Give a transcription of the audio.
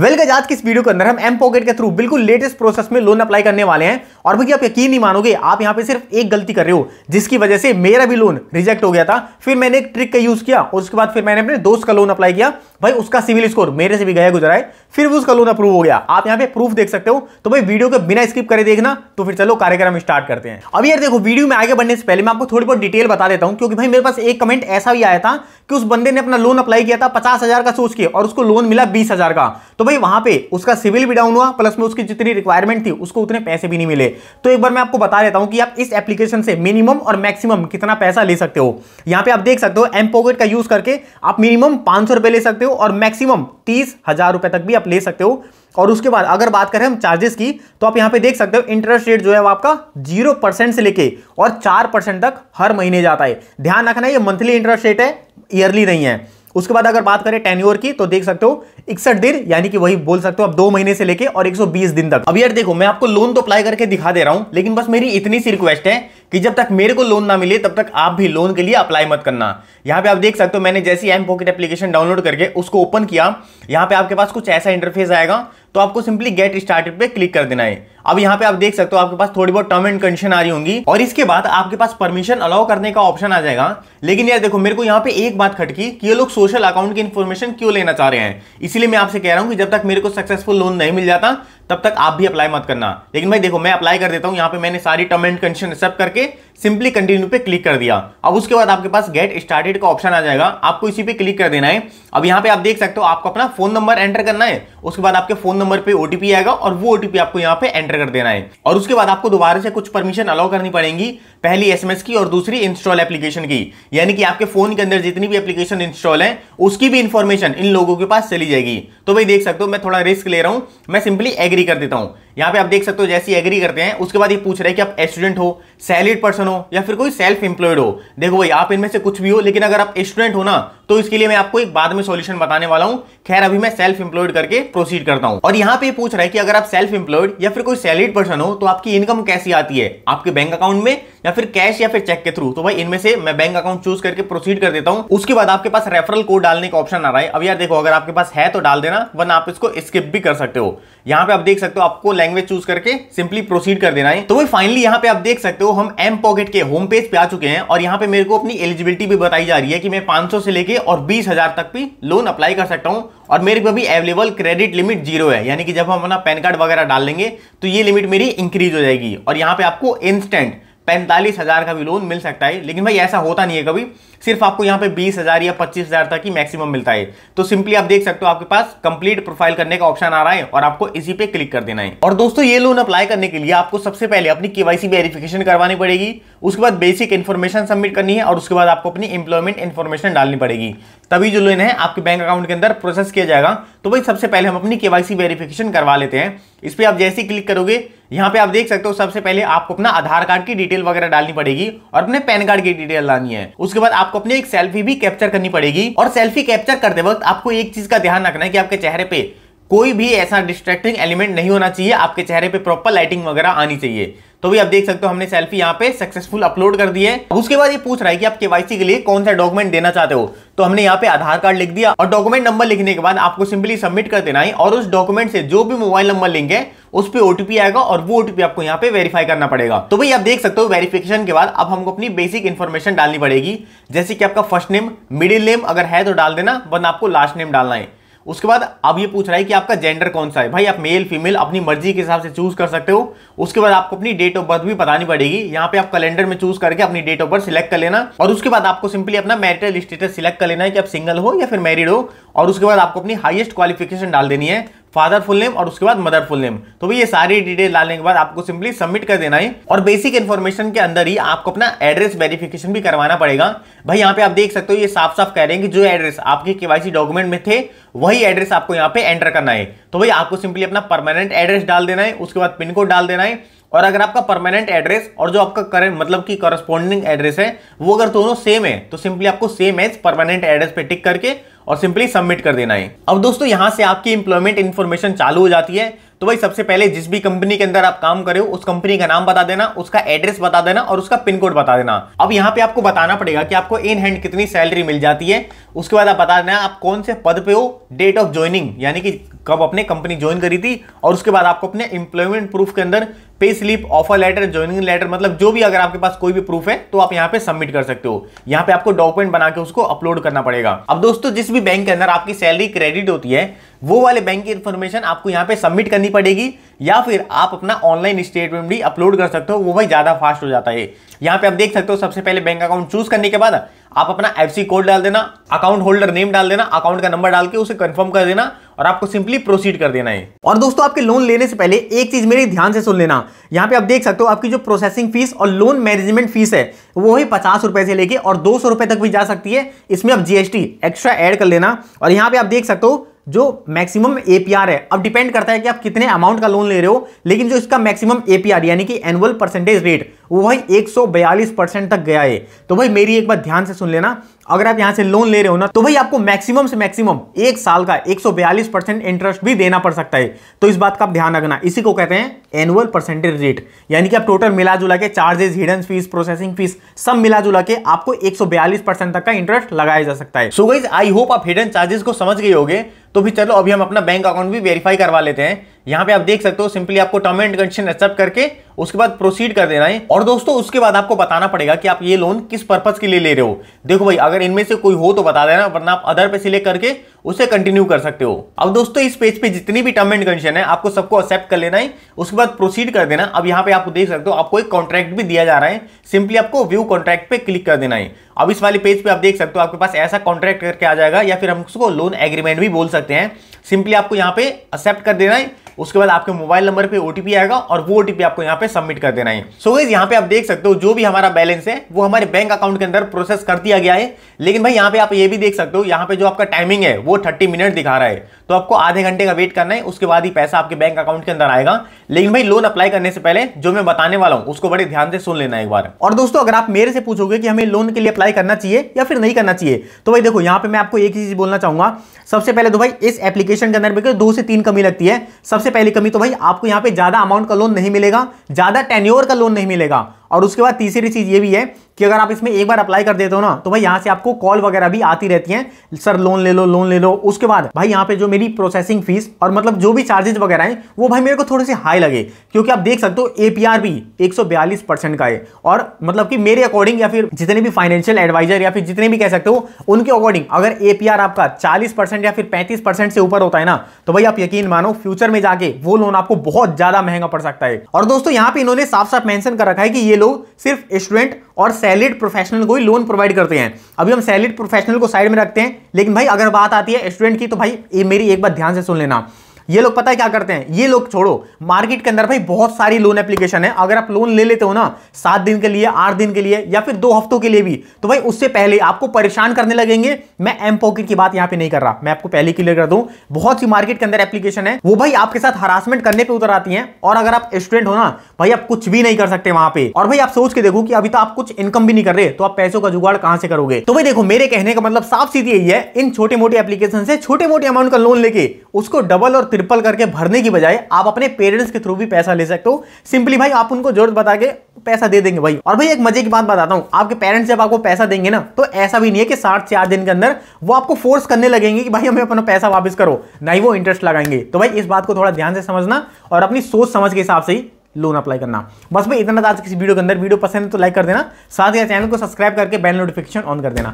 well well, आज की इस वीडियो के अंदर हम एम पॉकेट के थ्रू बिल्कुल लेटेस्ट प्रोसेस में लोन अप्लाई करने वाले हैं और भैया आप यकीन नहीं मानोगे आप यहाँ पे सिर्फ एक गलती कर रहे हो जिसकी वजह से मेरा भी लोन रिजेक्ट हो गया था फिर मैंने एक ट्रिक का यूज किया और उसके बाद फिर मैंने अपने दोस्त का लोन अप्लाई किया भाई उसका सिविल स्कोर मेरे से भी गया गुजरा है फिर भी उसका लोन अप्रूव हो गया आप यहाँ पे प्रूफ देख सकते हो तो भाई वीडियो को बिना स्किप करे देखना तो फिर चलो कार्यक्रम स्टार्ट करते हैं अब यार देखो वीडियो में आगे बढ़ने से पहले मैं आपको थोड़ी बहुत डिटेल बता देता हूँ क्योंकि भाई मेरे पास एक कमेंट ऐसा भी आया था कि उस बंदे ने अपना लोन अप्लाई किया था पचास का सोच के और उसको लोन मिला बीस का तो भाई वहां पे उसका सिविल भी डाउन हुआ प्लस में उसकी जितनी रिक्वायरमेंट थी उसको उतने पैसे भी नहीं मिले तो एक बार मैं आपको बता देता हूं कि आप इस एप्लीकेशन से मिनिमम और मैक्सिमम कितना पैसा ले सकते हो यहां पे आप देख सकते हो एम पॉकेट का यूज करके आप मिनिमम पांच सौ ले सकते हो और मैक्सिमम तीस तक भी आप ले सकते हो और उसके बाद अगर बात करें हम चार्जेस की तो आप यहां पे देख सकते हो इंटरेस्ट रेट जो है वो आपका जीरो परसेंट से लेके और चार परसेंट तक हर महीने जाता है ध्यान रखना ये मंथली इंटरेस्ट रेट है ईयरली नहीं है उसके बाद अगर बात करें टेन्योर की तो देख सकते हो इकसठ दिन यानी कि वही बोल सकते हो आप दो महीने से लेके और 120 दिन तक अब यार देखो मैं आपको लोन तो अप्लाई करके दिखा दे रहा हूं लेकिन बस मेरी इतनी सी रिक्वेस्ट है कि जब तक मेरे को लोन ना मिले तब तक आप भी लोन के लिए अप्लाई मत करना यहाँ पे आप देख सकते हो मैंने जैसी एम पॉकेट एप्लीकेशन डाउनलोड करके उसको ओपन किया यहाँ पे आपके पास कुछ ऐसा इंटरफेस आएगा तो आपको सिंपली गेट स्टार्टेड पे क्लिक कर देना है अब यहाँ पे आप देख सकते हो आपके पास थोड़ी बहुत टर्म एंड कंडीशन आ रही होंगी और इसके बाद आपके पास परमिशन अलाउ करने का ऑप्शन आ जाएगा लेकिन यार देखो मेरे को यहाँ पे एक बात खटकी कि ये लोग सोशल अकाउंट की इन्फॉर्मेशन क्यों लेना चाह रहे हैं इसीलिए मैं आपसे कह रहा हूँ कि जब तक मेरे को सक्सेसफुल लोन नहीं मिल जाता तब तक आप भी अप्लाई मत करना लेकिन भाई देखो मैं अप्लाई कर देता हूं यहां पे मैंने सारी टर्म एंड कंडीशन एक्सेप्ट करके सिंपली कंटिन्यू पे क्लिक कर दिया अब उसके बाद आपके पास गेट स्टार्टेड का ऑप्शन आ जाएगा आपको इसी पे क्लिक कर देना है अब यहां पे आप देख सकते हो आपको अपना फोन नंबर एंटर करना है उसके बाद आपके फोन नंबर पे ओटीपी आएगा और वो ओटीपी आपको यहाँ पे एंटर कर देना है और उसके बाद आपको दोबारा से कुछ परमिशन अलाउ करनी पड़ेगी पहली एसएमएस की और दूसरी इंस्टॉल एप्लीकेशन की यानी कि आपके फोन के अंदर जितनी भी एप्लीकेशन इंस्टॉल है उसकी भी इंफॉर्मेशन इन लोगों के पास चली जाएगी तो भाई देख सकते हो मैं थोड़ा रिस्क ले रहा हूँ मैं सिंपली एग्री कैरी कर देता हूं यहाँ पे आप देख सकते हो जैसे एग्री करते हैं उसके बाद ये पूछ रहे हैं कि आप स्टूडेंट हो सैलरीड पर्सन हो या फिर कोई सेल्फ एम्प्लॉयड हो देखो भाई आप इनमें से कुछ भी हो लेकिन अगर आप स्टूडेंट हो ना तो इसके लिए मैं आपको एक बाद में सॉल्यूशन बताने वाला हूं खैर अभी मैं सेल्फ एम्प्लॉयड करके प्रोसीड करता हूं और यहां पर पूछ रहा है कि अगर आप सेल्फ एम्प्लॉयड या फिर कोई सैलरीड पर्सन हो तो आपकी इनकम कैसी आती है आपके बैंक अकाउंट में या फिर कैश या फिर चेक के थ्रू तो भाई इनमें से मैं बैंक अकाउंट चूज करके प्रोसीड कर देता हूं उसके बाद आपके पास रेफरल कोड डालने का ऑप्शन आ रहा है अब यार देखो अगर आपके पास है तो डाल देना वरना आप इसको स्किप भी कर सकते हो यहाँ पे आप देख सकते हो आपको लैंग्वेज चूज करके सिंपली प्रोसीड कर देना है तो वही फाइनली यहाँ पे आप देख सकते हो हम एम पॉकेट के होम पेज पे आ चुके हैं और यहाँ पे मेरे को अपनी एलिजिबिलिटी भी बताई जा रही है कि मैं पांच से लेके और बीस तक भी लोन अप्लाई कर सकता हूँ और मेरे को भी अवेलेबल क्रेडिट लिमिट जीरो है यानी कि जब हम अपना पैन कार्ड वगैरह डाल लेंगे तो ये लिमिट मेरी इंक्रीज हो जाएगी और यहाँ पे आपको इंस्टेंट पैंतालीस हज़ार का भी लोन मिल सकता है लेकिन भाई ऐसा होता नहीं है कभी सिर्फ आपको यहाँ पे बीस हज़ार या पच्चीस हज़ार तक ही मैक्सिमम मिलता है तो सिंपली आप देख सकते हो आपके पास कंप्लीट प्रोफाइल करने का ऑप्शन आ रहा है और आपको इसी पे क्लिक कर देना है और दोस्तों ये लोन अप्लाई करने के लिए आपको सबसे पहले अपनी केवाईसी वेरिफिकेशन करवानी पड़ेगी उसके बाद बेसिक इन्फॉर्मेशन सबमिट करनी है और उसके बाद आपको अपनी इंप्लॉयमेंट इन्फॉर्मेशन डालनी पड़ेगी तभी जो लोन है आपके बैंक अकाउंट के अंदर प्रोसेस किया जाएगा तो भाई सबसे पहले हम अपनी केवाईसी वेरिफिकेशन करवा लेते हैं इस पर आप जैसे क्लिक करोगे यहाँ पे आप देख सकते हो सबसे पहले आपको अपना आधार कार्ड की डिटेल वगैरह डालनी पड़ेगी और अपने पैन कार्ड की डिटेल डालनी है उसके बाद आपको अपनी एक सेल्फी भी कैप्चर करनी पड़ेगी और सेल्फी कैप्चर करते वक्त आपको एक चीज का ध्यान रखना है कि आपके चेहरे पे कोई भी ऐसा डिस्ट्रैक्टिंग एलिमेंट नहीं होना चाहिए आपके चेहरे पे प्रॉपर लाइटिंग वगैरह आनी चाहिए तो भी आप देख सकते हो हमने सेल्फी यहाँ पे सक्सेसफुल अपलोड कर दी है उसके बाद ये पूछ रहा है कि आप केवाईसी के लिए कौन सा डॉक्यूमेंट देना चाहते हो तो हमने यहाँ पे आधार कार्ड लिख दिया और डॉक्यूमेंट नंबर लिखने के बाद आपको सिंपली सबमिट कर देना है और उस डॉक्यूमेंट से जो भी मोबाइल नंबर लिंक है उस पर ओटीपी आएगा और वो ओटीपी आपको यहाँ पे वेरीफाई करना पड़ेगा तो भाई आप देख सकते हो वेरिफिकेशन के बाद अब हमको अपनी बेसिक इन्फॉर्मेशन डालनी पड़ेगी जैसे कि आपका फर्स्ट नेम मिडिल नेम अगर है तो डाल देना बन आपको लास्ट नेम डालना है उसके बाद अब ये पूछ रहा है कि आपका जेंडर कौन सा है भाई आप मेल फीमेल अपनी मर्जी के हिसाब से चूज कर सकते हो उसके बाद आपको अपनी डेट ऑफ बर्थ भी बतानी पड़ेगी यहाँ पे आप कैलेंडर में चूज करके अपनी डेट ऑफ बर्थ सिलेक्ट कर लेना और उसके बाद आपको सिंपली अपना मैरिटल स्टेटस सिलेक्ट कर लेना है कि आप सिंगल हो या फिर मैरिड हो और उसके बाद आपको अपनी हाइएस्ट क्वालिफिकेशन डाल देनी है फादर फुल नेम और उसके बाद मदर फुल नेम तो भी ये सारी डिटेल डालने के बाद आपको सिंपली सबमिट कर देना है और बेसिक इन्फॉर्मेशन के अंदर ही आपको अपना एड्रेस वेरिफिकेशन भी करवाना पड़ेगा भाई यहाँ पे आप देख सकते हो ये साफ साफ कह रहे हैं कि जो एड्रेस आपके केवाईसी डॉक्यूमेंट में थे वही एड्रेस आपको यहाँ पे एंटर करना है तो भाई आपको सिंपली अपना परमानेंट एड्रेस डाल देना है उसके बाद पिन कोड डाल देना है और अगर आपका परमानेंट एड्रेस और जो आपका करेंट मतलब कि करस्पॉन्डिंग एड्रेस है वो अगर दोनों सेम है तो सिंपली आपको सेम एज परमानेंट एड्रेस पे टिक करके और सिंपली सबमिट कर देना है अब दोस्तों यहाँ से आपकी इंप्लॉयमेंट इन्फॉर्मेशन चालू हो जाती है तो भाई सबसे पहले जिस भी कंपनी के अंदर आप काम कर रहे हो उस कंपनी का नाम बता देना उसका एड्रेस बता देना और उसका पिन कोड बता देना अब यहाँ पे आपको बताना पड़ेगा कि आपको इन हैंड कितनी सैलरी मिल जाती है उसके बाद आप बता देना आप कौन से पद पे हो डेट ऑफ ज्वाइनिंग यानी कि कब अपने कंपनी ज्वाइन करी थी और उसके बाद आपको अपने इंप्लॉयमेंट प्रूफ के अंदर pay slip offer letter joining letter मतलब जो भी अगर आपके पास कोई भी प्रूफ है तो आप यहाँ पे सबमिट कर सकते हो यहाँ पे आपको डॉक्यूमेंट बना के उसको अपलोड करना पड़ेगा अब दोस्तों जिस भी बैंक के अंदर आपकी सैलरी क्रेडिट होती है वो वाले बैंक की इन्फॉर्मेशन आपको यहाँ पे सबमिट करनी पड़ेगी या फिर आप अपना ऑनलाइन स्टेटमेंट भी अपलोड कर सकते हो वो भाई ज़्यादा फास्ट हो जाता है यहाँ पे आप देख सकते हो सबसे पहले बैंक अकाउंट चूज करने के बाद आप अपना एफसी कोड डाल देना अकाउंट होल्डर नेम डाल देना अकाउंट का नंबर डाल के उसे कंफर्म कर देना और आपको सिंपली प्रोसीड कर देना है और दोस्तों आपके लोन लेने से पहले एक चीज मेरे ध्यान से सुन लेना यहाँ पे आप देख सकते हो आपकी जो प्रोसेसिंग फीस और लोन मैनेजमेंट फीस है वो ही पचास रुपए से लेके और दो सौ रुपए तक भी जा सकती है इसमें आप जीएसटी एक्स्ट्रा एड कर लेना और यहाँ पे आप देख सकते हो जो मैक्सिमम एपीआर है अब डिपेंड करता है कि आप कितने अमाउंट का लोन ले रहे हो लेकिन जो इसका मैक्सिमम एपीआर यानी कि एनुअल परसेंटेज रेट वो भाई 142 परसेंट तक गया है तो भाई मेरी एक बार ध्यान से सुन लेना अगर आप यहाँ से लोन ले रहे हो ना तो भाई आपको मैक्सिमम से मैक्सिमम एक साल का 142 परसेंट इंटरेस्ट भी देना पड़ सकता है तो इस बात का आप ध्यान रखना इसी को कहते हैं एनुअल परसेंटेज रेट यानी कि आप टोटल मिला जुला के charges hidden fees processing fees सब मिला जुला के आपको 142 परसेंट तक का इंटरेस्ट लगाया जा सकता है सो गाइज आई होप आप हिडन चार्जेस को समझ गए होगे तो भी चलो अभी हम अपना बैंक अकाउंट भी वेरीफाई करवा लेते हैं यहाँ पे आप देख सकते हो सिंपली आपको टर्म एंड कंडीशन एक्सेप्ट करके उसके बाद प्रोसीड कर देना है और दोस्तों उसके बाद आपको बताना पड़ेगा कि आप ये लोन किस पर्पज के लिए ले रहे हो देखो भाई अगर इनमें से कोई हो तो बता देना वरना आप अदर पे सिलेक्ट करके उसे कंटिन्यू कर सकते हो अब दोस्तों इस पेज पे जितनी भी टर्म एंड कंडीशन है आपको सबको एक्सेप्ट कर लेना है उसके बाद प्रोसीड कर देना अब यहाँ पे आप देख सकते हो आपको एक कॉन्ट्रैक्ट भी दिया जा रहा है सिंपली आपको व्यू कॉन्ट्रैक्ट पे क्लिक कर देना है अब इस वाले पेज पे आप देख सकते हो आपके पास ऐसा कॉन्ट्रैक्ट करके आ जाएगा या फिर हम उसको लोन एग्रीमेंट भी बोल सकते हैं सिंपली आपको यहाँ पे एक्सेप्ट कर देना है उसके बाद आपके मोबाइल नंबर पे ओटीपी आएगा और वो ओटीपी आपको यहाँ पे हमें सबमिट कर देना है सो so यहाँ पे आप देख सकते हो जो भी हमारा बैलेंस है वो हमारे बैंक अकाउंट के अंदर प्रोसेस कर दिया गया है लेकिन भाई यहाँ पे आप ये भी देख सकते हो यहाँ पे जो आपका टाइमिंग है वो थर्टी मिनट दिखा रहा है तो आपको आधे घंटे का वेट करना है उसके बाद ही पैसा आपके बैंक अकाउंट के अंदर आएगा लेकिन भाई लोन अप्लाई करने से पहले जो मैं बताने वाला हूँ उसको बड़े ध्यान से सुन लेना एक बार और दोस्तों अगर आप मेरे से पूछोगे कि हमें लोन के लिए अप्लाई करना चाहिए या फिर नहीं करना चाहिए तो भाई देखो यहाँ पे मैं आपको एक ही चीज बोलना चाहूंगा सबसे पहले तो भाई इस एप्लीकेशन के अंदर दो से तीन कमी लगती है सबसे पहली कमी तो भाई आपको यहाँ पे ज्यादा अमाउंट का लोन नहीं मिलेगा ज़्यादा टेन्योर का लोन नहीं मिलेगा और उसके बाद तीसरी चीज़ ये भी है कि अगर आप इसमें एक बार अप्लाई कर देते हो ना तो भाई यहाँ से आपको कॉल वगैरह भी आती रहती हैं सर लोन ले लो लोन ले लो उसके बाद भाई यहाँ पे जो मेरी प्रोसेसिंग फीस और मतलब जो भी चार्जेस वगैरह हैं वो भाई मेरे को थोड़े से हाई लगे क्योंकि आप देख सकते हो एपीआर भी एक परसेंट का है और मतलब कि मेरे अकॉर्डिंग या फिर जितने भी फाइनेंशियल एडवाइजर या फिर जितने भी कह सकते हो उनके अकॉर्डिंग अगर एपीआर आपका चालीस या फिर पैंतीस से ऊपर होता है ना तो भाई आप यकीन मानो फ्यूचर में जाके वो लोन आपको बहुत ज्यादा महंगा पड़ सकता है और दोस्तों यहाँ पे इन्होंने साफ साफ मैंशन कर रखा है कि ये लोग सिर्फ स्टूडेंट और सैलिड प्रोफेशनल को ही लोन प्रोवाइड करते हैं अभी हम सैलिड प्रोफेशनल को साइड में रखते हैं लेकिन भाई अगर बात आती है स्टूडेंट की तो भाई ये मेरी एक बार ध्यान से सुन लेना ये लोग पता है क्या करते हैं ये लोग छोड़ो मार्केट के अंदर भाई बहुत सारी लोन एप्लीकेशन है अगर आप लोन ले लेते हो ना सात दिन के लिए आठ दिन के लिए या फिर दो हफ्तों के लिए भी तो भाई उससे पहले आपको परेशान करने लगेंगे मैं एम पॉकेट की बात यहां पे नहीं कर रहा मैं आपको पहले क्लियर कर दूं बहुत सी मार्केट के अंदर एप्लीकेशन है वो भाई आपके साथ हरासमेंट करने पर उतर आती है और अगर आप स्टूडेंट हो ना भाई आप कुछ भी नहीं कर सकते वहां पे और भाई आप सोच के देखो कि अभी तो आप कुछ इनकम भी नहीं कर रहे तो आप पैसों का जुगाड़ कहां से करोगे तो भाई देखो मेरे कहने का मतलब साफ सीधी यही है इन छोटे मोटे एप्लीकेशन से छोटे मोटे अमाउंट का लोन लेके उसको डबल और ट्रिपल करके भरने की बजाय आप अपने पेरेंट्स के थ्रू भी पैसा ले सकते हो सिंपली भाई आप उनको जरूरत बता के पैसा दे देंगे भाई और भाई एक मजे की बात बताता हूँ आपके पेरेंट्स जब आपको पैसा देंगे ना तो ऐसा भी नहीं है कि साठ चार दिन के अंदर वो आपको फोर्स करने लगेंगे कि भाई हमें अपना पैसा वापस करो नहीं वो इंटरेस्ट लगाएंगे तो भाई इस बात को थोड़ा ध्यान से समझना और अपनी सोच समझ के हिसाब से ही लोन अप्लाई करना बस भाई इतना किसी वीडियो के अंदर वीडियो पसंद है तो लाइक कर देना साथ ही चैनल को सब्सक्राइब करके बेल नोटिफिकेशन ऑन कर देना